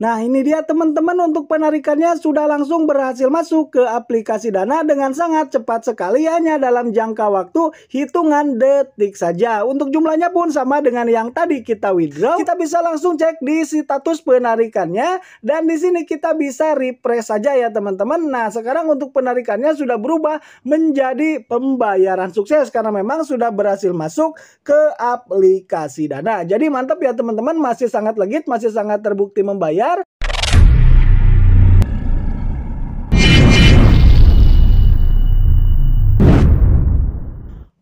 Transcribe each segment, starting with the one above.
Nah ini dia teman-teman untuk penarikannya sudah langsung berhasil masuk ke aplikasi Dana dengan sangat cepat sekali hanya dalam jangka waktu hitungan detik saja. Untuk jumlahnya pun sama dengan yang tadi kita withdraw. Kita bisa langsung cek di status penarikannya dan di sini kita bisa refresh saja ya teman-teman. Nah sekarang untuk penarikannya sudah berubah menjadi pembayaran sukses karena memang sudah berhasil masuk ke aplikasi Dana. Jadi mantap ya teman-teman masih sangat legit, masih sangat terbukti membayar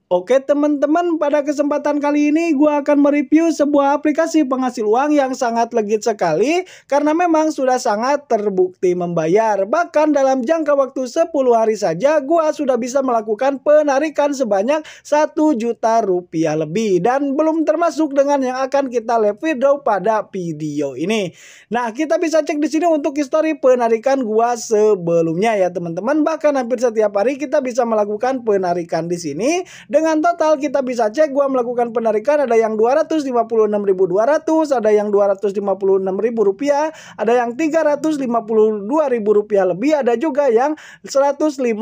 Oke teman-teman, pada kesempatan kali ini gue akan mereview sebuah aplikasi penghasil uang yang sangat legit sekali karena memang sudah sangat terbukti membayar. Bahkan dalam jangka waktu 10 hari saja gue sudah bisa melakukan penarikan sebanyak 1 juta rupiah lebih dan belum termasuk dengan yang akan kita live video pada video ini. Nah kita bisa cek di sini untuk histori penarikan gue sebelumnya ya teman-teman. Bahkan hampir setiap hari kita bisa melakukan penarikan di sini dengan total kita bisa cek gua melakukan penarikan ada yang 256.200, ada yang 256.000 rupiah, ada yang 352.000 rupiah lebih, ada juga yang 150.000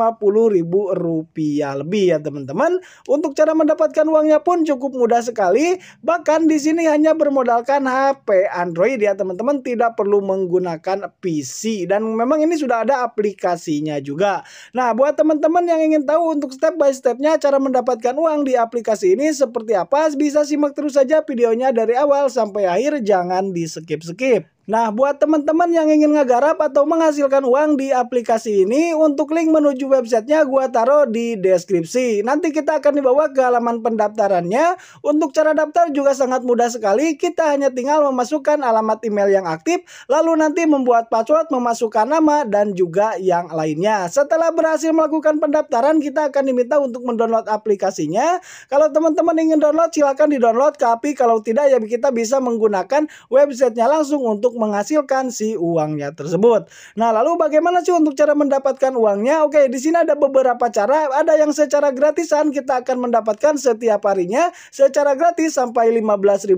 rupiah lebih ya teman-teman. Untuk cara mendapatkan uangnya pun cukup mudah sekali, bahkan di sini hanya bermodalkan HP Android ya teman-teman, tidak perlu menggunakan PC dan memang ini sudah ada aplikasinya juga. Nah, buat teman-teman yang ingin tahu untuk step by stepnya cara mendapatkan mendapatkan uang di aplikasi ini seperti apa? Bisa simak terus saja videonya dari awal sampai akhir, jangan di skip-skip. Nah, buat teman-teman yang ingin ngegarap atau menghasilkan uang di aplikasi ini, untuk link menuju websitenya gua taruh di deskripsi. Nanti kita akan dibawa ke halaman pendaftarannya. Untuk cara daftar juga sangat mudah sekali. Kita hanya tinggal memasukkan alamat email yang aktif, lalu nanti membuat password, memasukkan nama, dan juga yang lainnya. Setelah berhasil melakukan pendaftaran, kita akan diminta untuk mendownload aplikasinya. Kalau teman-teman ingin download, silahkan di-download. Tapi kalau tidak, ya kita bisa menggunakan websitenya langsung untuk menghasilkan si uangnya tersebut. Nah, lalu bagaimana sih untuk cara mendapatkan uangnya? Oke, di sini ada beberapa cara. Ada yang secara gratisan kita akan mendapatkan setiap harinya secara gratis sampai Rp15.000.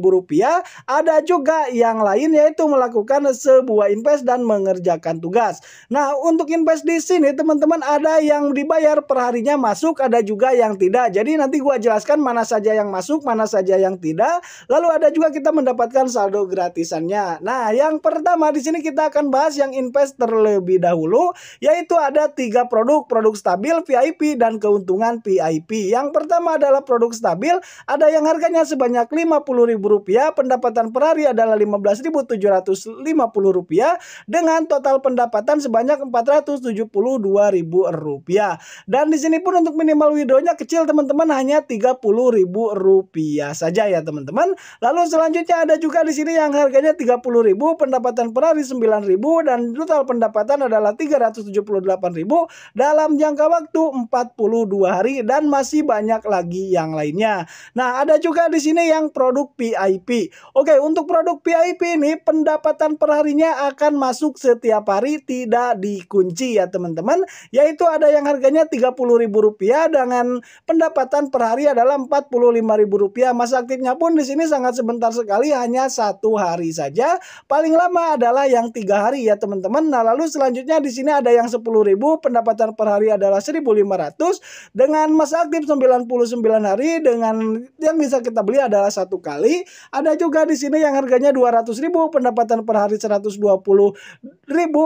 Ada juga yang lain yaitu melakukan sebuah invest dan mengerjakan tugas. Nah, untuk invest di sini teman-teman ada yang dibayar per harinya masuk, ada juga yang tidak. Jadi nanti gua jelaskan mana saja yang masuk, mana saja yang tidak. Lalu ada juga kita mendapatkan saldo gratisannya. Nah, ya. Yang pertama di sini kita akan bahas yang invest terlebih dahulu yaitu ada tiga produk, produk stabil, VIP dan keuntungan VIP. Yang pertama adalah produk stabil, ada yang harganya sebanyak Rp50.000, pendapatan per hari adalah Rp15.750 dengan total pendapatan sebanyak Rp472.000. Dan di sini pun untuk minimal widownya kecil teman-teman hanya Rp30.000 saja ya teman-teman. Lalu selanjutnya ada juga di sini yang harganya Rp30.000 pendapatan per hari 9.000 dan total pendapatan adalah 378.000 dalam jangka waktu 42 hari dan masih banyak lagi yang lainnya. Nah, ada juga di sini yang produk PIP. Oke, untuk produk PIP ini pendapatan per harinya akan masuk setiap hari tidak dikunci ya teman-teman, yaitu ada yang harganya Rp30.000 dengan pendapatan per hari adalah Rp45.000. Masa aktifnya pun di sini sangat sebentar sekali hanya satu hari saja paling lama adalah yang tiga hari ya teman-teman. Nah lalu selanjutnya di sini ada yang 10.000 pendapatan per hari adalah 1.500 dengan masa aktif 99 hari dengan yang bisa kita beli adalah satu kali. Ada juga di sini yang harganya 200.000 pendapatan per hari 120.000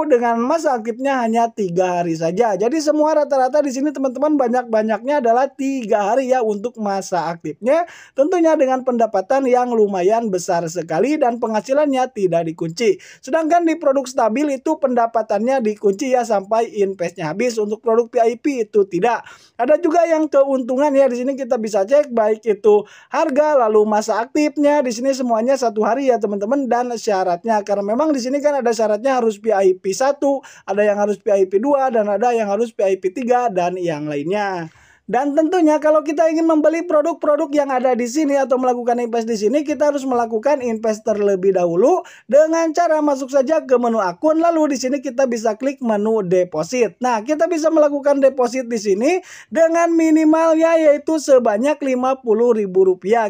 dengan masa aktifnya hanya tiga hari saja. Jadi semua rata-rata di sini teman-teman banyak-banyaknya adalah tiga hari ya untuk masa aktifnya. Tentunya dengan pendapatan yang lumayan besar sekali dan penghasilannya tidak dikurangi dikunci. Sedangkan di produk stabil itu pendapatannya dikunci ya sampai investnya habis. Untuk produk PIP itu tidak. Ada juga yang keuntungan ya di sini kita bisa cek baik itu harga lalu masa aktifnya di sini semuanya satu hari ya teman-teman dan syaratnya karena memang di sini kan ada syaratnya harus PIP satu, ada yang harus PIP 2 dan ada yang harus PIP 3 dan yang lainnya. Dan tentunya kalau kita ingin membeli produk-produk yang ada di sini atau melakukan invest di sini, kita harus melakukan invest terlebih dahulu dengan cara masuk saja ke menu akun lalu di sini kita bisa klik menu deposit. Nah, kita bisa melakukan deposit di sini dengan minimalnya yaitu sebanyak Rp50.000.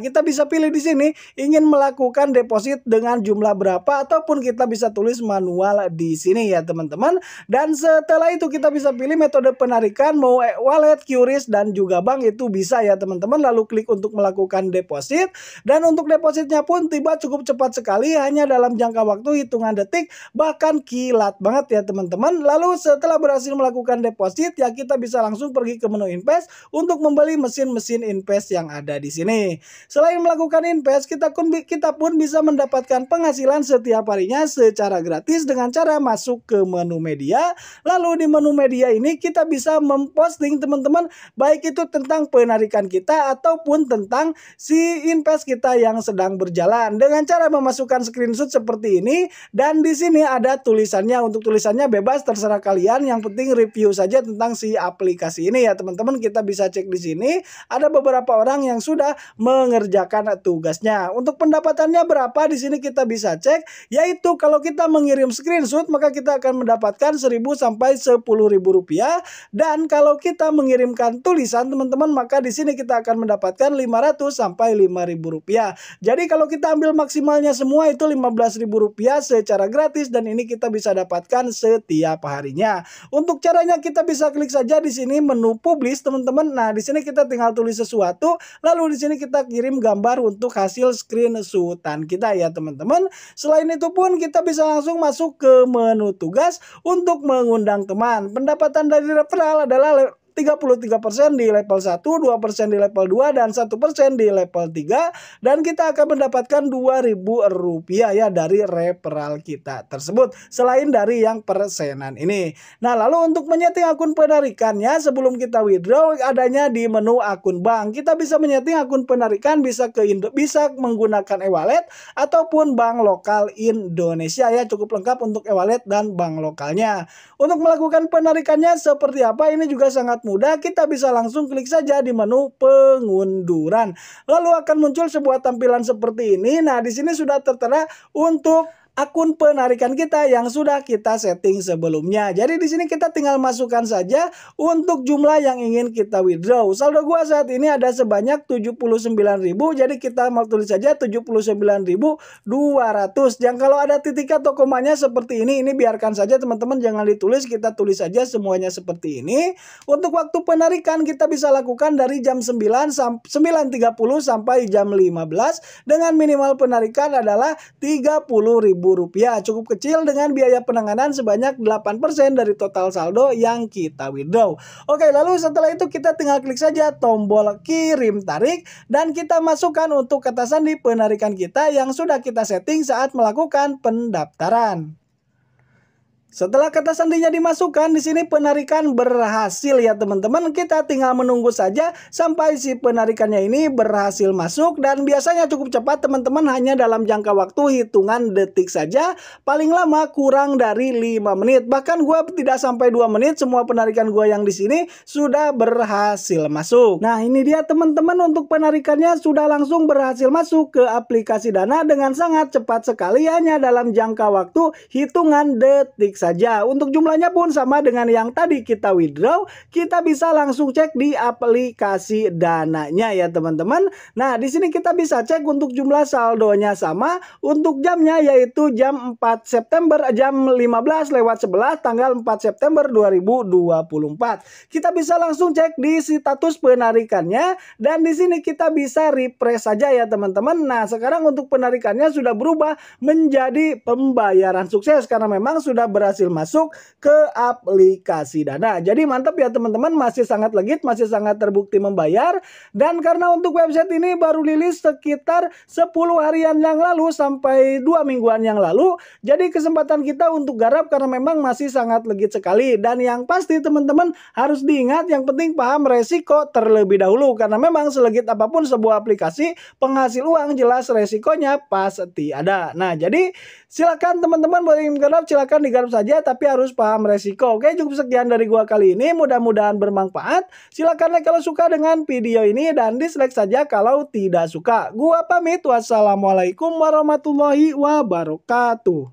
Kita bisa pilih di sini ingin melakukan deposit dengan jumlah berapa ataupun kita bisa tulis manual di sini ya, teman-teman. Dan setelah itu kita bisa pilih metode penarikan mau wallet, QRIS dan juga bank itu bisa ya teman-teman lalu klik untuk melakukan deposit dan untuk depositnya pun tiba cukup cepat sekali hanya dalam jangka waktu hitungan detik bahkan kilat banget ya teman-teman lalu setelah berhasil melakukan deposit ya kita bisa langsung pergi ke menu invest untuk membeli mesin-mesin invest yang ada di sini selain melakukan invest kita pun kita pun bisa mendapatkan penghasilan setiap harinya secara gratis dengan cara masuk ke menu media lalu di menu media ini kita bisa memposting teman-teman baik baik itu tentang penarikan kita ataupun tentang si invest kita yang sedang berjalan dengan cara memasukkan screenshot seperti ini dan di sini ada tulisannya untuk tulisannya bebas terserah kalian yang penting review saja tentang si aplikasi ini ya teman-teman kita bisa cek di sini ada beberapa orang yang sudah mengerjakan tugasnya untuk pendapatannya berapa di sini kita bisa cek yaitu kalau kita mengirim screenshot maka kita akan mendapatkan 1000 sampai 10.000 rupiah dan kalau kita mengirimkan tulis tulisan teman-teman maka di sini kita akan mendapatkan 500 sampai 5000 rupiah. Jadi kalau kita ambil maksimalnya semua itu 15.000 rupiah secara gratis dan ini kita bisa dapatkan setiap harinya. Untuk caranya kita bisa klik saja di sini menu publish teman-teman. Nah, di sini kita tinggal tulis sesuatu lalu di sini kita kirim gambar untuk hasil screenshotan kita ya teman-teman. Selain itu pun kita bisa langsung masuk ke menu tugas untuk mengundang teman. Pendapatan dari referral adalah 33% di level 1, 2% di level 2, dan 1% di level 3. Dan kita akan mendapatkan Rp2.000 ya dari referral kita tersebut. Selain dari yang persenan ini. Nah lalu untuk menyeting akun penarikannya sebelum kita withdraw adanya di menu akun bank. Kita bisa menyeting akun penarikan bisa ke Indo bisa menggunakan e-wallet ataupun bank lokal Indonesia ya cukup lengkap untuk e-wallet dan bank lokalnya. Untuk melakukan penarikannya seperti apa ini juga sangat mudah kita bisa langsung klik saja di menu pengunduran. Lalu akan muncul sebuah tampilan seperti ini. Nah, di sini sudah tertera untuk akun penarikan kita yang sudah kita setting sebelumnya. Jadi di sini kita tinggal masukkan saja untuk jumlah yang ingin kita withdraw. Saldo gua saat ini ada sebanyak 79.000. Jadi kita mau tulis saja 79.200. Yang kalau ada titik atau komanya seperti ini, ini biarkan saja teman-teman jangan ditulis, kita tulis saja semuanya seperti ini. Untuk waktu penarikan kita bisa lakukan dari jam 9 9.30 sampai jam 15 dengan minimal penarikan adalah ribu rp cukup kecil dengan biaya penanganan sebanyak 8% dari total saldo yang kita withdraw. Oke, lalu setelah itu kita tinggal klik saja tombol kirim tarik dan kita masukkan untuk kata sandi penarikan kita yang sudah kita setting saat melakukan pendaftaran. Setelah kata sandinya dimasukkan, di sini penarikan berhasil ya teman-teman. Kita tinggal menunggu saja sampai si penarikannya ini berhasil masuk dan biasanya cukup cepat teman-teman hanya dalam jangka waktu hitungan detik saja. Paling lama kurang dari 5 menit. Bahkan gua tidak sampai 2 menit semua penarikan gua yang di sini sudah berhasil masuk. Nah, ini dia teman-teman untuk penarikannya sudah langsung berhasil masuk ke aplikasi Dana dengan sangat cepat sekali hanya dalam jangka waktu hitungan detik saja. Untuk jumlahnya pun sama dengan yang tadi kita withdraw, kita bisa langsung cek di aplikasi dananya ya teman-teman. Nah, di sini kita bisa cek untuk jumlah saldonya sama, untuk jamnya yaitu jam 4 September jam 15 lewat 11 tanggal 4 September 2024. Kita bisa langsung cek di status penarikannya dan di sini kita bisa refresh saja ya teman-teman. Nah, sekarang untuk penarikannya sudah berubah menjadi pembayaran sukses karena memang sudah berhasil berhasil masuk ke aplikasi Dana. Jadi mantap ya teman-teman, masih sangat legit, masih sangat terbukti membayar. Dan karena untuk website ini baru rilis sekitar 10 harian yang lalu sampai 2 mingguan yang lalu. Jadi kesempatan kita untuk garap karena memang masih sangat legit sekali. Dan yang pasti teman-teman harus diingat yang penting paham resiko terlebih dahulu. Karena memang selegit apapun sebuah aplikasi, penghasil uang jelas resikonya pasti ada. Nah jadi silakan teman-teman boleh garap silakan digarap saja saja tapi harus paham resiko. Oke, cukup sekian dari gua kali ini. Mudah-mudahan bermanfaat. Silakan like kalau suka dengan video ini dan dislike saja kalau tidak suka. Gua pamit. Wassalamualaikum warahmatullahi wabarakatuh.